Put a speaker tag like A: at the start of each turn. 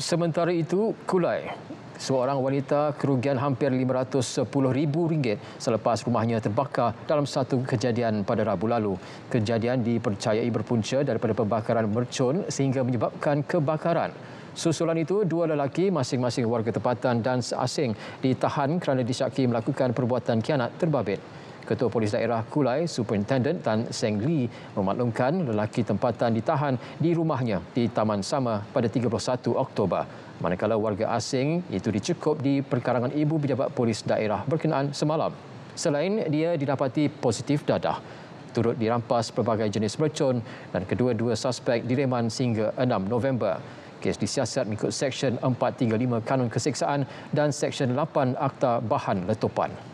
A: Sementara itu, Kulai, seorang wanita kerugian hampir rm ringgit selepas rumahnya terbakar dalam satu kejadian pada Rabu lalu. Kejadian dipercayai berpunca daripada pembakaran mercun sehingga menyebabkan kebakaran. Susulan itu, dua lelaki masing-masing warga tempatan dan seasing ditahan kerana disyaki melakukan perbuatan kianat terbabit. Ketua Polis Daerah Kulai, Superintendent Tan Seng Li memaklumkan lelaki tempatan ditahan di rumahnya di Taman Sama pada 31 Oktober. Manakala warga asing itu dicukup di perkarangan ibu pejabat polis daerah berkenaan semalam. Selain dia didapati positif dadah, turut dirampas pelbagai jenis mercun dan kedua-dua suspek direman sehingga 6 November. Kes disiasat mengikut Seksyen 435 Kanun Keseksaan dan Seksyen 8 Akta Bahan Letupan.